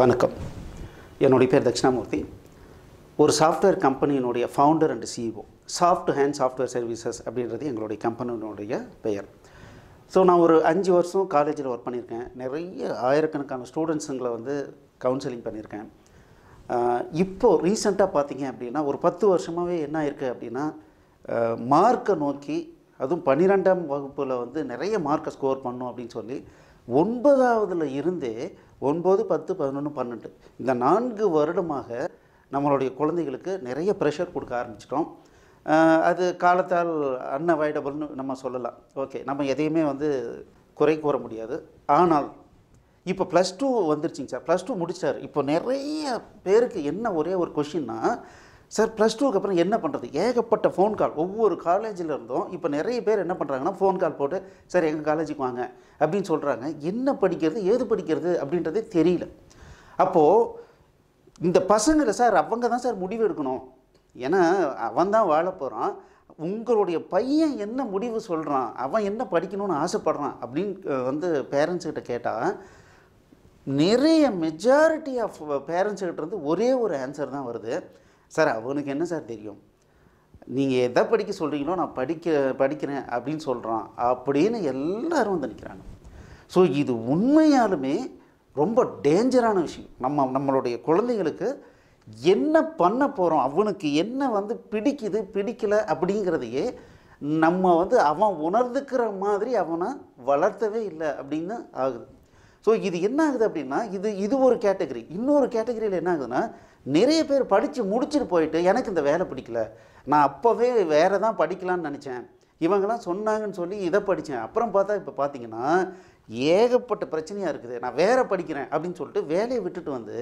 வணக்கம் என்னுடைய பேர் தட்சிணாமூர்த்தி ஒரு சாஃப்ட்வேர் கம்பெனியினுடைய founder and CEO soft hand software services அப்படின்றது எங்களுடைய கம்பெனியினுடைய பெயர் ஸோ நான் ஒரு அஞ்சு வருஷம் காலேஜில் ஒர்க் பண்ணியிருக்கேன் நிறைய ஆயிரக்கணக்கான ஸ்டூடெண்ட்ஸுங்களை வந்து கவுன்சிலிங் பண்ணியிருக்கேன் இப்போது ரீசெண்டாக பார்த்தீங்க அப்படின்னா ஒரு பத்து வருஷமாகவே என்ன இருக்குது அப்படின்னா மார்க்கை நோக்கி அதுவும் பன்னிரெண்டாம் வகுப்பில் வந்து நிறைய மார்க்கை ஸ்கோர் பண்ணும் அப்படின்னு சொல்லி ஒன்பதாவதுல இருந்தே ஒன்பது பத்து பதினொன்று பன்னெண்டு இந்த நான்கு வருடமாக நம்மளுடைய குழந்தைகளுக்கு நிறைய ப்ரெஷர் கொடுக்க ஆரம்பிச்சிட்டோம் அது காலத்தால் அன்அவாய்டபுள்னு நம்ம சொல்லலாம் ஓகே நம்ம எதையுமே வந்து குறை கூற முடியாது ஆனால் இப்போ ப்ளஸ் டூ வந்துருச்சுங்க சார் ப்ளஸ் டூ முடித்தார் இப்போ நிறைய பேருக்கு என்ன ஒரே ஒரு கொஷின்னா சார் ப்ளஸ் டூக்கு அப்புறம் என்ன பண்ணுறது ஏகப்பட்ட ஃபோன் கால் ஒவ்வொரு காலேஜில் இருந்தும் இப்போ நிறைய பேர் என்ன பண்ணுறாங்கன்னா ஃபோன் கால் போட்டு சார் எங்கள் காலேஜுக்கு வாங்க அப்படின்னு சொல்கிறாங்க என்ன படிக்கிறது ஏது படிக்கிறது அப்படின்றதே தெரியல அப்போது இந்த பசங்களை சார் அவங்க தான் சார் முடிவு எடுக்கணும் ஏன்னா அவன் தான் வாழ போகிறான் உங்களுடைய பையன் என்ன முடிவு சொல்கிறான் அவன் என்ன படிக்கணும்னு ஆசைப்பட்றான் அப்படின்னு வந்து பேரண்ட்ஸ்கிட்ட கேட்டால் நிறைய மெஜாரிட்டி ஆஃப் பேரண்ட்ஸ்கிட்ட இருந்து ஒரே ஒரு ஆன்சர் தான் வருது சார் அவனுக்கு என்ன சார் தெரியும் நீங்கள் எதை படிக்க சொல்கிறீங்களோ நான் படிக்க படிக்கிறேன் அப்படின்னு சொல்கிறான் அப்படின்னு எல்லோரும் வந்து நிற்கிறாங்க ஸோ இது உண்மையாலுமே ரொம்ப டேஞ்சரான விஷயம் நம்ம நம்மளுடைய குழந்தைங்களுக்கு என்ன பண்ண போகிறோம் அவனுக்கு என்ன வந்து பிடிக்குது பிடிக்கலை அப்படிங்கிறதையே நம்ம வந்து அவன் உணர்ந்துக்கிற மாதிரி அவனை வளர்த்தவே இல்லை அப்படின்னு ஆகுது ஸோ இது என்ன ஆகுது அப்படின்னா இது இது ஒரு கேட்டகரி இன்னொரு கேட்டகரியில் என்ன ஆகுதுன்னா நிறைய பேர் படித்து முடிச்சுட்டு போயிட்டு எனக்கு இந்த வேலை பிடிக்கல நான் அப்போவே வேறு தான் படிக்கலான்னு நினச்சேன் இவங்கெல்லாம் சொன்னாங்கன்னு சொல்லி இதை படித்தேன் அப்புறம் பார்த்தா இப்போ பார்த்தீங்கன்னா ஏகப்பட்ட பிரச்சனையாக இருக்குது நான் வேறு படிக்கிறேன் அப்படின்னு சொல்லிட்டு வேலையை விட்டுட்டு வந்து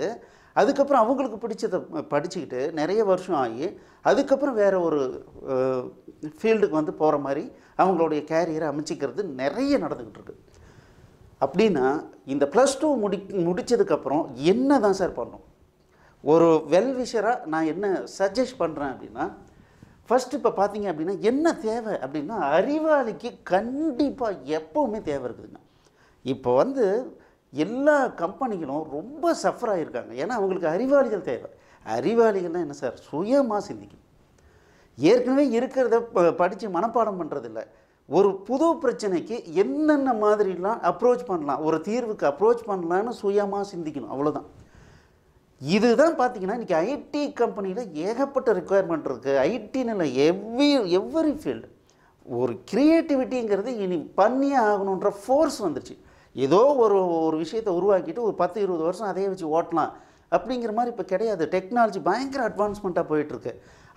அதுக்கப்புறம் அவங்களுக்கு பிடிச்சதை படிச்சுக்கிட்டு நிறைய வருஷம் ஆகி அதுக்கப்புறம் வேறு ஒரு ஃபீல்டுக்கு வந்து போகிற மாதிரி அவங்களுடைய கேரியரை அமைச்சிக்கிறது நிறைய நடந்துக்கிட்டு இருக்குது அப்படின்னா இந்த ப்ளஸ் டூ முடி முடித்ததுக்கப்புறம் என்ன தான் சார் பண்ணணும் ஒரு வெல் விஷராக நான் என்ன சஜஸ்ட் பண்ணுறேன் அப்படின்னா ஃபஸ்ட்டு இப்போ பார்த்தீங்க அப்படின்னா என்ன தேவை அப்படின்னா அறிவாளிக்கு கண்டிப்பாக எப்போவுமே தேவை இருக்குதுங்க இப்போ வந்து எல்லா கம்பெனிகளும் ரொம்ப சஃபர் ஆகியிருக்காங்க ஏன்னா அவங்களுக்கு அறிவாளிகள் தேவை அறிவாளிகள்னால் என்ன சார் சுயமாக சிந்திக்கணும் ஏற்கனவே இருக்கிறத படித்து மனப்பாடம் பண்ணுறதில்ல ஒரு புது பிரச்சனைக்கு என்னென்ன மாதிரிலாம் அப்ரோச் பண்ணலாம் ஒரு தீர்வுக்கு அப்ரோச் பண்ணலான்னு சுயமாக சிந்திக்கணும் அவ்வளோதான் இதுதான் பார்த்தீங்கன்னா இன்றைக்கி ஐடி கம்பெனியில் ஏகப்பட்ட ரிக்குவயர்மெண்ட் இருக்குது ஐடின்னு எவ்வி எவ்ரி எவ்வரி ஃபீல்டு ஒரு க்ரியேட்டிவிட்டிங்கிறது இனி பண்ணியே ஆகணுன்ற ஃபோர்ஸ் வந்துருச்சு ஏதோ ஒரு ஒரு விஷயத்தை உருவாக்கிட்டு ஒரு பத்து இருபது வருஷம் அதையே வச்சு ஓட்டலாம் அப்படிங்கிற மாதிரி இப்போ கிடையாது டெக்னாலஜி பயங்கர அட்வான்ஸ்மெண்ட்டாக போயிட்டுருக்கு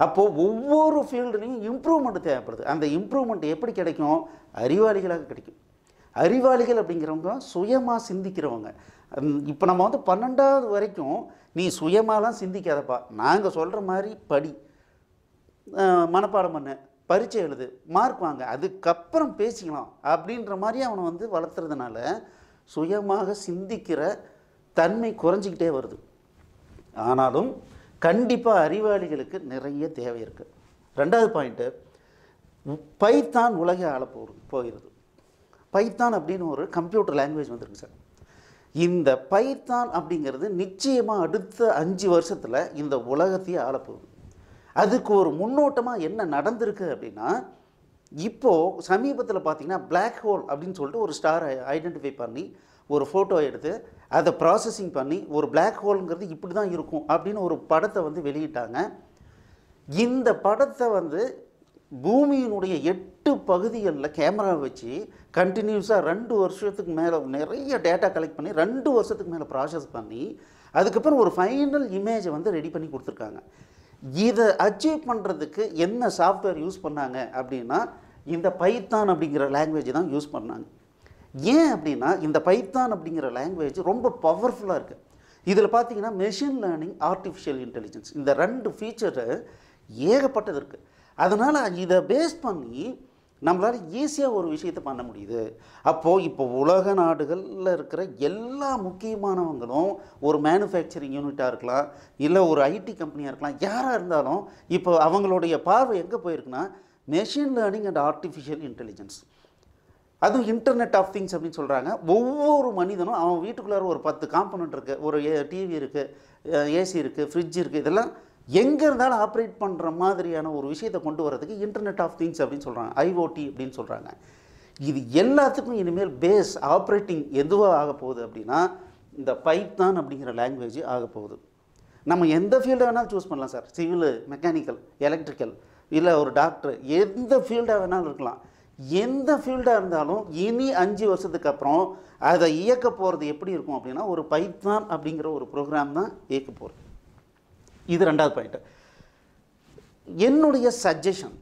அப்போது ஒவ்வொரு ஃபீல்டுலேயும் இம்ப்ரூவ்மெண்ட் தேவைப்படுது அந்த இம்ப்ரூவ்மெண்ட் எப்படி கிடைக்கும் அறிவாளிகளாக கிடைக்கும் அறிவாளிகள் அப்படிங்கிறவங்க சுயமாக சிந்திக்கிறவங்க இப்போ நம்ம வந்து பன்னெண்டாவது வரைக்கும் நீ சுயமாலாம் சிந்திக்காதப்பா நாங்கள் சொல்கிற மாதிரி படி மனப்பாடம் பண்ண பரீட்சை எழுது மார்க் வாங்க அதுக்கப்புறம் பேசிக்கலாம் அப்படின்ற மாதிரி அவனை வந்து வளர்த்துறதுனால சுயமாக சிந்திக்கிற தன்மை குறைஞ்சிக்கிட்டே வருது ஆனாலும் கண்டிப்பாக அறிவாளிகளுக்கு நிறைய தேவை இருக்குது ரெண்டாவது பாயிண்ட்டு பைத்தான் உலகை ஆள போகிறது போகிறது பைத்தான் அப்படின்னு ஒரு கம்ப்யூட்டர் லாங்குவேஜ் வந்துருக்கு சார் இந்த பைத்தான் அப்படிங்கிறது நிச்சயமாக அடுத்த அஞ்சு வருஷத்தில் இந்த உலகத்தையே ஆளப்போகுது அதுக்கு ஒரு முன்னோட்டமாக என்ன நடந்திருக்கு அப்படின்னா இப்போது சமீபத்தில் பார்த்திங்கன்னா பிளாக் ஹோல் அப்படின்னு சொல்லிட்டு ஒரு ஸ்டாரை ஐடென்டிஃபை பண்ணி ஒரு ஃபோட்டோ எடுத்து அதை ப்ராசஸிங் பண்ணி ஒரு பிளாக் ஹோலுங்கிறது இப்படி தான் இருக்கும் அப்படின்னு ஒரு படத்தை வந்து வெளியிட்டாங்க இந்த படத்தை வந்து பூமியினுடைய எட்டு எட்டு பகுதிகளில் கேமரா வச்சு கண்டினியூஸாக ரெண்டு வருஷத்துக்கு மேலே நிறைய டேட்டா கலெக்ட் பண்ணி ரெண்டு வருஷத்துக்கு மேலே ப்ராசஸ் பண்ணி அதுக்கப்புறம் ஒரு ஃபைனல் இமேஜை வந்து ரெடி பண்ணி கொடுத்துருக்காங்க இதை அச்சீவ் பண்ணுறதுக்கு என்ன சாஃப்ட்வேர் யூஸ் பண்ணாங்க அப்படின்னா இந்த பைத்தான் அப்படிங்கிற லாங்குவேஜ் தான் யூஸ் பண்ணாங்க ஏன் அப்படின்னா இந்த பைத்தான் அப்படிங்கிற லாங்குவேஜ் ரொம்ப பவர்ஃபுல்லாக இருக்குது இதில் பார்த்தீங்கன்னா மெஷின் லேர்னிங் ஆர்டிஃபிஷியல் இன்டெலிஜென்ஸ் இந்த ரெண்டு ஃபீச்சரு ஏகப்பட்டது இருக்குது அதனால் இதை பேஸ் பண்ணி நம்மளால் ஈஸியாக ஒரு விஷயத்தை பண்ண முடியுது அப்போது இப்போ உலக நாடுகளில் இருக்கிற எல்லா முக்கியமானவங்களும் ஒரு மேனுஃபேக்சரிங் யூனிட்டாக இருக்கலாம் இல்லை ஒரு ஐடி கம்பெனியாக இருக்கலாம் யாராக இருந்தாலும் இப்போ அவங்களுடைய பார்வை எங்கே போயிருக்குன்னா machine learning and artificial intelligence அதுவும் இன்டர்நெட் ஆஃப் திங்ஸ் அப்படின்னு சொல்கிறாங்க ஒவ்வொரு மனிதனும் அவன் வீட்டுக்குள்ளார ஒரு பத்து காம்பனண்ட் இருக்குது ஒரு டிவி இருக்குது ஏசி இருக்குது ஃப்ரிட்ஜ் இருக்குது இதெல்லாம் எங்கே இருந்தாலும் ஆப்ரேட் பண்ணுற மாதிரியான ஒரு விஷயத்தை கொண்டு வரதுக்கு இன்டர்நெட் ஆஃப் திங்ஸ் அப்படின்னு சொல்கிறாங்க ஐஓடி அப்படின்னு சொல்கிறாங்க இது எல்லாத்துக்கும் இனிமேல் பேஸ் ஆப்ரேட்டிங் எதுவாக ஆக போகுது அப்படின்னா இந்த பைப் தான் அப்படிங்கிற லாங்குவேஜ் ஆக போகுது நம்ம எந்த ஃபீல்டை வேணாலும் சூஸ் பண்ணலாம் சார் சிவில் மெக்கானிக்கல் எலக்ட்ரிக்கல் இல்லை ஒரு டாக்டர் எந்த ஃபீல்டாக வேணாலும் இருக்கலாம் எந்த ஃபீல்டாக இருந்தாலும் இனி அஞ்சு வருஷத்துக்கு அப்புறம் அதை இயக்க போகிறது எப்படி இருக்கும் அப்படின்னா ஒரு பைத்தான் அப்படிங்கிற ஒரு ப்ரோக்ராம் தான் இயக்க போகிறது இது ரெண்டாவது பாயிண்ட்டு என்னுடைய சஜஷன்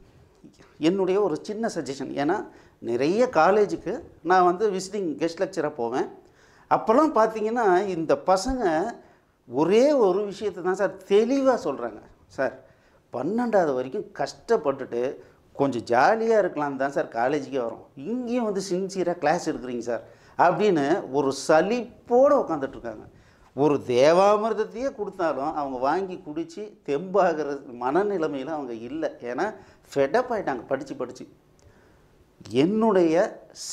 என்னுடைய ஒரு சின்ன சஜஷன் ஏன்னா நிறைய காலேஜுக்கு நான் வந்து விசிட்டிங் கெஸ்ட் லெக்சராக போவேன் அப்போல்லாம் பார்த்தீங்கன்னா இந்த பசங்க ஒரே ஒரு விஷயத்தை தான் சார் தெளிவாக சொல்கிறாங்க சார் பன்னெண்டாவது வரைக்கும் கஷ்டப்பட்டுட்டு கொஞ்சம் ஜாலியாக இருக்கலாம் தான் சார் காலேஜுக்கே வரோம் இங்கேயும் வந்து சின்சியராக கிளாஸ் எடுக்கிறீங்க சார் அப்படின்னு ஒரு சலிப்போடு உட்காந்துட்ருக்காங்க ஒரு தேவாமிர்தத்தையே கொடுத்தாலும் அவங்க வாங்கி குடித்து தெம்பாகிற மனநிலைமையில் அவங்க இல்லை ஏன்னா ஃபெடப் ஆகிட்டாங்க படித்து படித்து என்னுடைய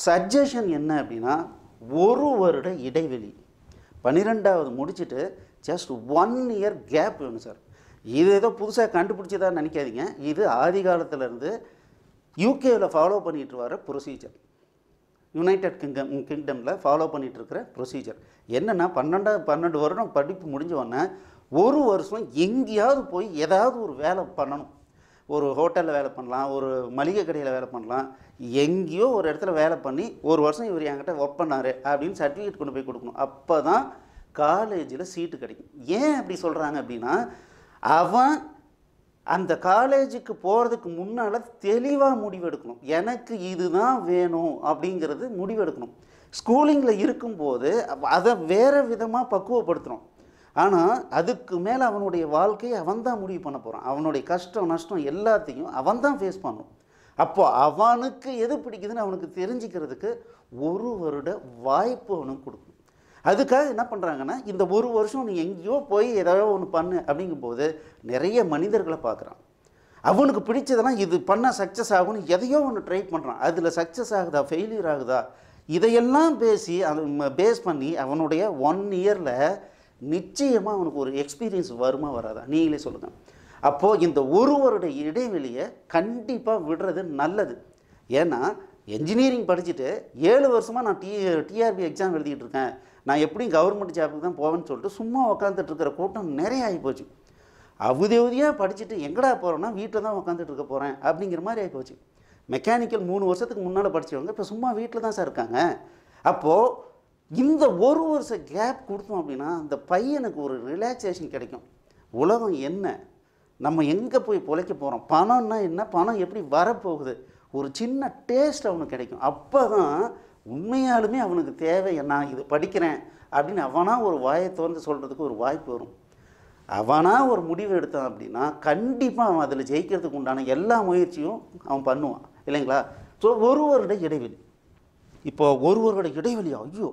சஜஷன் என்ன அப்படின்னா ஒரு வருட இடைவெளி பன்னிரெண்டாவது முடிச்சுட்டு ஜஸ்ட் ஒன் இயர் கேப் வேணும் சார் இது ஏதோ புதுசாக கண்டுபிடிச்சதான்னு நினைக்காதீங்க இது ஆதி காலத்திலேருந்து யூகேவில் ஃபாலோ பண்ணிட்டு வர ப்ரொசீஜர் யுனைடெட் கிங்டம் கிங்டமில் ஃபாலோ பண்ணிகிட்ருக்கிற ப்ரொசீஜர் என்னென்னா பன்னெண்டா பன்னெண்டு வருடம் படிப்பு முடிஞ்சவொடனே ஒரு வருஷம் எங்கேயாவது போய் ஏதாவது ஒரு வேலை பண்ணணும் ஒரு ஹோட்டலில் வேலை பண்ணலாம் ஒரு மளிகை கடையில் வேலை பண்ணலாம் எங்கேயோ ஒரு இடத்துல வேலை பண்ணி ஒரு வருஷம் இவர் என்கிட்ட ஒர்க் பண்ணார் அப்படின்னு சர்டிஃபிகேட் கொண்டு போய் கொடுக்கணும் அப்போ தான் காலேஜில் சீட்டு கிடைக்கும் ஏன் அப்படி சொல்கிறாங்க அப்படின்னா அவன் அந்த காலேஜுக்கு போகிறதுக்கு முன்னால் தெளிவாக முடிவெடுக்கணும் எனக்கு இதுதான் வேணும் அப்படிங்கிறது முடிவெடுக்கணும் ஸ்கூலிங்கில் இருக்கும்போது அதை வேறு விதமாக பக்குவப்படுத்துகிறோம் ஆனால் அதுக்கு மேலே அவனுடைய வாழ்க்கையை அவன் தான் முடிவு பண்ண போகிறான் அவனுடைய கஷ்டம் நஷ்டம் எல்லாத்தையும் அவன் தான் ஃபேஸ் பண்ணணும் அப்போது அவனுக்கு எது பிடிக்குதுன்னு அவனுக்கு தெரிஞ்சுக்கிறதுக்கு ஒரு வருட வாய்ப்பு அவனுக்கு கொடுக்கணும் அதுக்காக என்ன பண்ணுறாங்கன்னா இந்த ஒரு வருஷம் நீ எங்கேயோ போய் ஏதாவது ஒன்று பண்ணு அப்படிங்கும்போது நிறைய மனிதர்களை பார்க்குறான் அவனுக்கு பிடிச்சதெல்லாம் இது பண்ணால் சக்ஸஸ் ஆகும்னு எதையோ ஒன்று ட்ரை பண்ணுறான் அதில் சக்ஸஸ் ஆகுதா ஃபெயிலியர் ஆகுதா இதையெல்லாம் பேசி அது பேஸ் பண்ணி அவனுடைய ஒன் இயரில் நிச்சயமாக அவனுக்கு ஒரு எக்ஸ்பீரியன்ஸ் வருமா வராதா நீங்களே சொல்லுங்கள் அப்போது இந்த ஒருவருட இடைவெளியை கண்டிப்பாக விடுறது நல்லது ஏன்னா என்ஜினியரிங் படிச்சுட்டு ஏழு வருஷமாக நான் டி டிஆர்பி எக்ஸாம் எழுதிக்கிட்டு இருக்கேன் நான் எப்படியும் கவர்மெண்ட் ஜாபுக்கு தான் போவேன்னு சொல்லிட்டு சும்மா உக்காந்துட்டு இருக்கிற கூட்டம் நிறைய ஆகி போச்சு அவதி அவதியாக படிச்சுட்டு எங்கடா போகிறோன்னா வீட்டில் தான் உக்காந்துட்டு இருக்க போகிறேன் அப்படிங்கிற மாதிரி ஆகி போச்சு மெக்கானிக்கல் மூணு வருஷத்துக்கு முன்னால் படித்தவங்க இப்போ சும்மா வீட்டில் தான் சார் இருக்காங்க அப்போது இந்த ஒரு வருஷம் கேப் கொடுத்தோம் அப்படின்னா அந்த பையனுக்கு ஒரு ரிலாக்ஸேஷன் கிடைக்கும் உலகம் என்ன நம்ம எங்கே போய் பொழைக்க போகிறோம் பணம்னா என்ன பணம் எப்படி வரப்போகுது ஒரு சின்ன டேஸ்ட் அவனுக்கு கிடைக்கும் அப்போ தான் உண்மையாலுமே அவனுக்கு தேவை நான் இது படிக்கிறேன் அப்படின்னு அவனாக ஒரு வாயை திறந்து சொல்கிறதுக்கு ஒரு வாய்ப்பு வரும் அவனாக ஒரு முடிவு எடுத்தான் அப்படின்னா கண்டிப்பாக அவன் அதில் ஜெயிக்கிறதுக்கு உண்டான எல்லா முயற்சியும் அவன் பண்ணுவான் இல்லைங்களா ஸோ ஒருவருடைய இடைவெளி இப்போ ஒருவருடைய இடைவெளி ஐயோ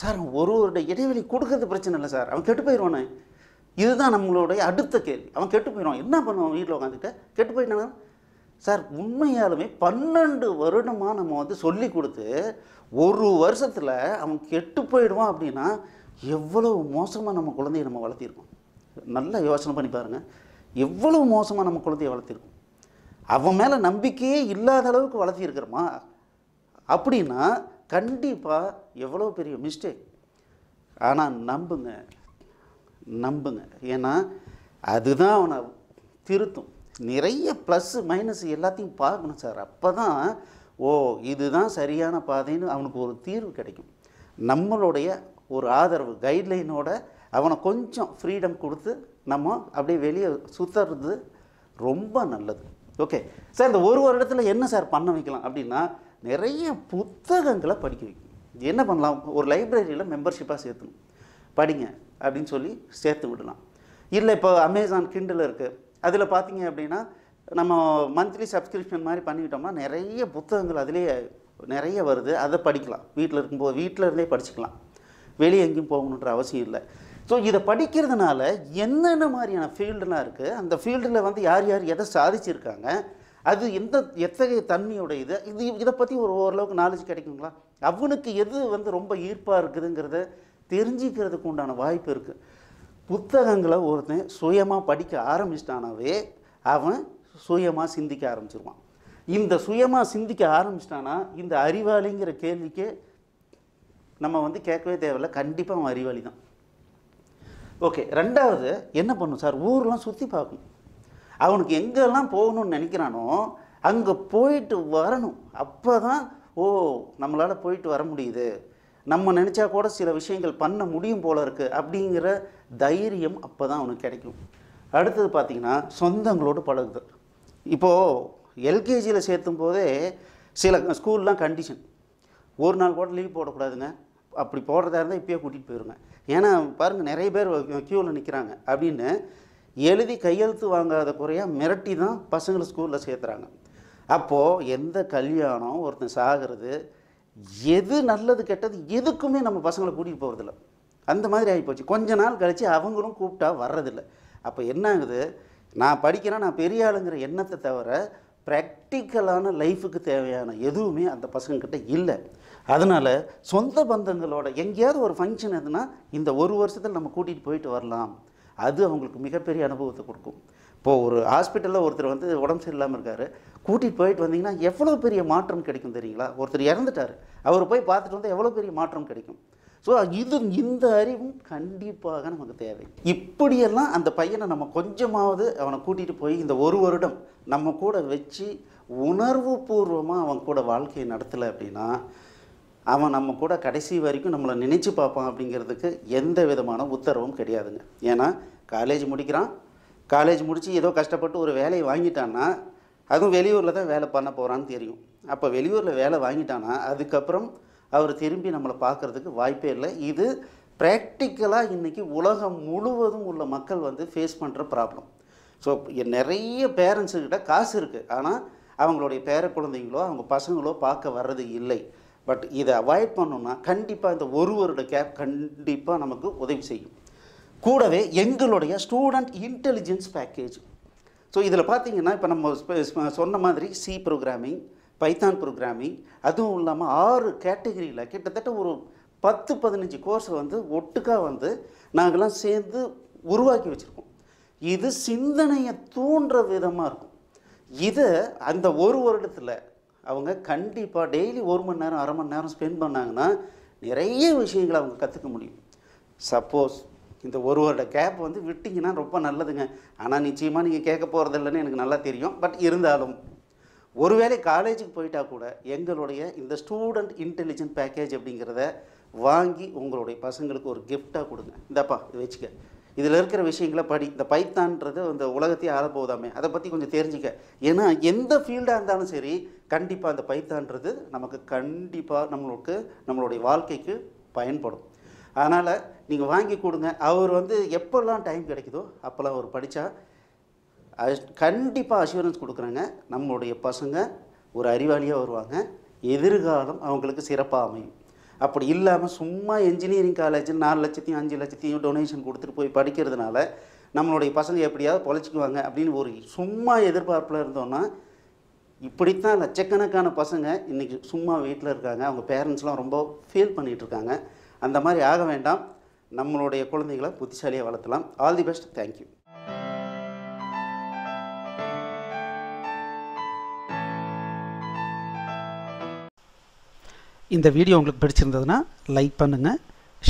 சார் அவன் ஒருவருடைய இடைவெளி கொடுக்கறது பிரச்சனை இல்லை சார் அவன் கெட்டு போயிடுவானே இதுதான் நம்மளுடைய அடுத்த கேள்வி அவன் கெட்டு போயிடுவான் என்ன பண்ணுவான் வீட்டில் உட்காந்துட்டு கெட்டு போயிட்டானா சார் உண்மையாலுமே பன்னெண்டு வருடமாக நம்ம வந்து சொல்லி கொடுத்து ஒரு வருஷத்தில் அவன் கெட்டு போயிடுவான் அப்படின்னா எவ்வளவு மோசமாக நம்ம குழந்தைய நம்ம வளர்த்திருக்கோம் நல்லா யோசனை பண்ணி பாருங்கள் எவ்வளவு மோசமாக நம்ம குழந்தைய வளர்த்திருக்கோம் அவன் மேலே நம்பிக்கையே இல்லாத அளவுக்கு வளர்த்திருக்கிறோமா அப்படின்னா கண்டிப்பாக எவ்வளோ பெரிய மிஸ்டேக் ஆனால் நம்புங்க நம்புங்க ஏன்னா அதுதான் அவனை திருத்தும் நிறைய ப்ளஸ்ஸு மைனஸ் எல்லாத்தையும் பார்க்கணும் சார் அப்போ தான் ஓ இதுதான் சரியான பாதைன்னு அவனுக்கு ஒரு தீர்வு கிடைக்கும் நம்மளுடைய ஒரு ஆதரவு கைட்லைனோட அவனை கொஞ்சம் ஃப்ரீடம் கொடுத்து நம்ம அப்படியே வெளியே சுற்றுறது ரொம்ப நல்லது ஓகே சார் இந்த ஒரு வருடத்தில் என்ன சார் பண்ண வைக்கலாம் அப்படின்னா நிறைய புத்தகங்களை படிக்க வைக்கணும் என்ன பண்ணலாம் ஒரு லைப்ரரியில் மெம்பர்ஷிப்பாக சேர்த்துணும் படிங்க அப்படின்னு சொல்லி சேர்த்து விடலாம் இல்லை இப்போ அமேசான் கிண்டில் இருக்குது அதில் பார்த்தீங்க அப்படின்னா நம்ம மந்த்லி சப்ஸ்கிரிப்ஷன் மாதிரி பண்ணிக்கிட்டோம்னா நிறைய புத்தகங்கள் அதிலேயே நிறைய வருது அதை படிக்கலாம் வீட்டில் இருக்கும்போது வீட்டில் இருந்தே படிச்சுக்கலாம் வெளியே எங்கேயும் போகணுன்ற அவசியம் இல்லை ஸோ இதை படிக்கிறதுனால என்னென்ன மாதிரியான ஃபீல்டுலாம் இருக்குது அந்த ஃபீல்டில் வந்து யார் யார் எதை சாதிச்சிருக்காங்க அது எந்த எத்தகைய தன்மையோட இது இது இதை பற்றி ஒரு ஓரளவுக்கு நாலேஜ் கிடைக்குங்களா அவனுக்கு எது வந்து ரொம்ப ஈர்ப்பாக இருக்குதுங்கிறத தெரிஞ்சுக்கிறதுக்கு உண்டான வாய்ப்பு இருக்குது புத்தகங்களை ஒருத்தன் சுயமாக படிக்க ஆரம்பிச்சிட்டானாவே அவன் சுயமாக சிந்திக்க ஆரம்பிச்சிருவான் இந்த சுயமாக சிந்திக்க ஆரம்பிச்சிட்டானா இந்த அறிவாளிங்கிற கேள்விக்கு நம்ம வந்து கேட்கவே தேவையில்லை கண்டிப்பாக அவன் அறிவாளி தான் ஓகே ரெண்டாவது என்ன பண்ணும் சார் ஊரெலாம் சுற்றி பார்க்கணும் அவனுக்கு எங்கெல்லாம் போகணும்னு நினைக்கிறானோ அங்கே போயிட்டு வரணும் அப்போ தான் ஓ நம்மளால் போயிட்டு வர முடியுது நம்ம நினச்சா கூட சில விஷயங்கள் பண்ண முடியும் போல இருக்குது அப்படிங்கிற தைரியம் அப்போ தான் அவனுக்கு கிடைக்கும் அடுத்தது பார்த்திங்கன்னா சொந்தங்களோடு பழகுதல் இப்போது எல்கேஜியில் சேர்த்தும் போதே சில ஸ்கூல்லாம் கண்டிஷன் ஒரு நாள் கூட லீவ் போடக்கூடாதுங்க அப்படி போடுறதா இருந்தால் இப்போயே கூட்டிகிட்டு போயிடுங்க ஏன்னா பாருங்கள் நிறைய பேர் க்யூவில் நிற்கிறாங்க அப்படின்னு எழுதி கையெழுத்து வாங்காத குறையாக மிரட்டி தான் பசங்களை ஸ்கூலில் சேர்த்துறாங்க அப்போது எந்த கல்யாணம் ஒருத்தன் சாகிறது எது நல்லது கெட்டது எதுக்குமே நம்ம பசங்களை கூட்டிகிட்டு போகிறதில்ல அந்த மாதிரி ஆகிப்போச்சு கொஞ்ச நாள் கழித்து அவங்களும் கூப்பிட்டா வர்றதில்ல அப்போ என்ன ஆகுது நான் படிக்கிறேன் நான் பெரிய ஆளுங்கிற எண்ணத்தை தவிர ப்ராக்டிக்கலான லைஃபுக்கு தேவையான எதுவுமே அந்த பசங்கக்கிட்ட இல்லை அதனால் சொந்த பந்தங்களோட எங்கேயாவது ஒரு ஃபங்க்ஷன் எதுனா இந்த ஒரு வருஷத்தில் நம்ம கூட்டிகிட்டு போயிட்டு வரலாம் அது அவங்களுக்கு மிகப்பெரிய அனுபவத்தை கொடுக்கும் இப்போது ஒரு ஹாஸ்பிட்டலில் ஒருத்தர் வந்து உடம்பு சரியில்லாமல் இருக்கார் கூட்டிகிட்டு போயிட்டு வந்தீங்கன்னா எவ்வளோ பெரிய மாற்றம் கிடைக்கும் தெரியுங்களா ஒருத்தர் இறந்துட்டார் அவர் போய் பார்த்துட்டு வந்து எவ்வளோ பெரிய மாற்றம் கிடைக்கும் ஸோ இது இந்த அறிவும் கண்டிப்பாக நமக்கு தேவை இப்படியெல்லாம் அந்த பையனை நம்ம கொஞ்சமாவது அவனை கூட்டிகிட்டு போய் இந்த ஒரு வருடம் நம்ம கூட வச்சு உணர்வு பூர்வமாக அவன் கூட வாழ்க்கையை நடத்தலை அப்படின்னா அவன் நம்ம கூட கடைசி வரைக்கும் நம்மளை நினச்சி பார்ப்பான் அப்படிங்கிறதுக்கு எந்த விதமான உத்தரவும் கிடையாதுங்க ஏன்னா காலேஜ் முடிக்கிறான் காலேஜ் முடித்து ஏதோ கஷ்டப்பட்டு ஒரு வேலையை வாங்கிட்டான்னா அதுவும் வெளியூரில் தான் வேலை பண்ண போகிறான்னு தெரியும் அப்போ வெளியூரில் வேலை வாங்கிட்டான்னா அதுக்கப்புறம் அவர் திரும்பி நம்மளை பார்க்குறதுக்கு வாய்ப்பே இல்லை இது ப்ராக்டிக்கலாக இன்றைக்கி உலகம் முழுவதும் உள்ள மக்கள் வந்து ஃபேஸ் பண்ணுற ப்ராப்ளம் ஸோ நிறைய பேரண்ட்ஸுக்கிட்ட காசு இருக்குது ஆனால் அவங்களுடைய பேர குழந்தைங்களோ அவங்க பசங்களோ பார்க்க வர்றது இல்லை பட் இதை அவாய்ட் பண்ணோம்னா கண்டிப்பாக இந்த ஒரு வருட கேப் கண்டிப்பாக நமக்கு உதவி செய்யும் கூடவே எங்களுடைய ஸ்டூடெண்ட் இன்டெலிஜென்ஸ் பேக்கேஜ் ஸோ இதில் பார்த்தீங்கன்னா இப்போ நம்ம சொன்ன மாதிரி சி ப்ரோக்ராமிங் பைத்தான் ப்ரோக்ராமிங் அதுவும் இல்லாமல் ஆறு கேட்டகரியில் கிட்டத்தட்ட ஒரு பத்து பதினஞ்சு கோர்ஸ் வந்து ஒட்டுக்காக வந்து நாங்களாம் சேர்ந்து உருவாக்கி வச்சுருக்கோம் இது சிந்தனையை தூண்டுற விதமாக இருக்கும் இதை அந்த ஒரு வருடத்தில் அவங்க கண்டிப்பாக டெய்லி ஒரு மணி நேரம் அரை மணி நேரம் ஸ்பெண்ட் பண்ணாங்கன்னா நிறைய விஷயங்களை அவங்க கற்றுக்க முடியும் சப்போஸ் இந்த ஒரு வருட கேப் வந்து விட்டிங்கன்னா ரொம்ப நல்லதுங்க ஆனால் நிச்சயமாக நீங்கள் கேட்க போகிறதில்லன்னு எனக்கு நல்லா தெரியும் பட் இருந்தாலும் ஒருவேளை காலேஜுக்கு போயிட்டால் கூட எங்களுடைய இந்த ஸ்டூடெண்ட் இன்டெலிஜென்ட் பேக்கேஜ் அப்படிங்கிறத வாங்கி உங்களுடைய பசங்களுக்கு ஒரு கிஃப்டாக கொடுங்க இந்தப்பா இது வச்சுக்க இதில் இருக்கிற விஷயங்களை படி இந்த பைத்தான்றது அந்த உலகத்தையே ஆள அதை பற்றி கொஞ்சம் தெரிஞ்சுக்க ஏன்னா எந்த ஃபீல்டாக இருந்தாலும் சரி கண்டிப்பாக அந்த பைத்தான்றது நமக்கு கண்டிப்பாக நம்மளுக்கு நம்மளுடைய வாழ்க்கைக்கு பயன்படும் அதனால் நீங்கள் வாங்கி கொடுங்க அவர் வந்து எப்போல்லாம் டைம் கிடைக்குதோ அப்போல்லாம் அவர் படித்தா கண்டிப்பாக அஷூரன்ஸ் கொடுக்குறாங்க நம்மளுடைய பசங்க ஒரு அறிவாளியாக வருவாங்க எதிர்காலம் அவங்களுக்கு சிறப்பாக அமையும் அப்படி இல்லாமல் சும்மா என்ஜினியரிங் காலேஜில் நாலு லட்சத்தையும் அஞ்சு லட்சத்தையும் டொனேஷன் கொடுத்துட்டு போய் படிக்கிறதுனால நம்மளுடைய பசங்க எப்படியாவது பொழைச்சிக்குவாங்க அப்படின்னு ஒரு சும்மா எதிர்பார்ப்பில் இருந்தோன்னா இப்படித்தான் லட்சக்கணக்கான பசங்க இன்றைக்கி சும்மா வீட்டில் இருக்காங்க அவங்க பேரண்ட்ஸ்லாம் ரொம்ப ஃபீல் பண்ணிகிட்ருக்காங்க அந்த மாதிரி ஆக வேண்டாம் நம்மளுடைய குழந்தைகளை புத்திசாலியாக வளர்த்தலாம் ஆல் தி பெஸ்ட் தேங்க்யூ இந்த வீடியோ உங்களுக்கு பிடிச்சிருந்ததுன்னா லைக் பண்ணுங்கள்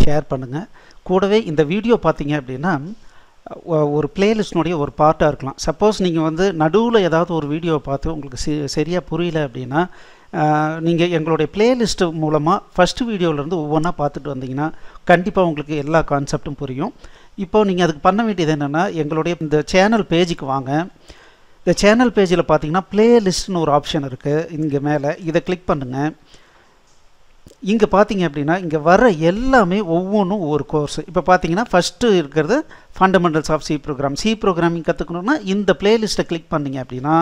ஷேர் பண்ணுங்கள் கூடவே இந்த வீடியோ பார்த்தீங்க அப்படின்னா ஒரு பிளேலிஸ்டினுடைய ஒரு பார்ட்டாக இருக்கலாம் சப்போஸ் நீங்கள் வந்து நடுவில் ஏதாவது ஒரு வீடியோ பார்த்து உங்களுக்கு சரியாக புரியல அப்படின்னா நீங்கள் எங்களுடைய பிளேலிஸ்ட் மூலமாக ஃபஸ்ட்டு வீடியோவிலேருந்து ஒவ்வொன்றா பார்த்துட்டு வந்தீங்கன்னா கண்டிப்பாக உங்களுக்கு எல்லா கான்செப்டும் புரியும் இப்போ நீங்கள் அதுக்கு பண்ண வேண்டியது என்னென்னா எங்களுடைய இந்த சேனல் பேஜுக்கு வாங்க இந்த சேனல் பேஜில் பார்த்தீங்கன்னா பிளேலிஸ்ட்னு ஒரு ஆப்ஷன் இருக்குது இங்கே மேலே இதை கிளிக் பண்ணுங்கள் இங்கே பார்த்தீங்க அப்படின்னா இங்கே வர எல்லாமே ஒவ்வொன்றும் ஒவ்வொரு கோர்ஸ் இப்போ பார்த்தீங்கன்னா ஃபஸ்ட்டு இருக்கிறது fundamentals of C program C programming கற்றுக்கணுன்னா இந்த பிளேலிஸ்ட்டை கிளிக் பண்ணிங்க அப்படின்னா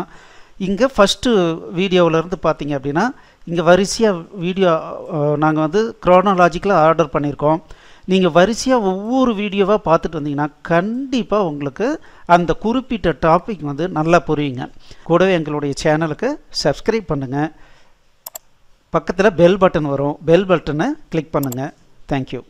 இங்கே ஃபஸ்ட்டு வீடியோவிலேருந்து பார்த்தீங்க அப்படின்னா இங்கே வரிசையாக வீடியோ நாங்கள் வந்து க்ரோனாலாஜிக்கலாக ஆர்டர் பண்ணியிருக்கோம் நீங்கள் வரிசையாக ஒவ்வொரு வீடியோவாக பார்த்துட்டு வந்தீங்கன்னா கண்டிப்பாக உங்களுக்கு அந்த குறிப்பிட்ட டாபிக் வந்து நல்லா புரியுங்க கூடவே எங்களுடைய சேனலுக்கு சப்ஸ்கிரைப் பண்ணுங்கள் பக்கத்தில் பெல் பட்டன் வரும் பெல் பட்டனை கிளிக் பண்ணுங்கள் தேங்க்யூ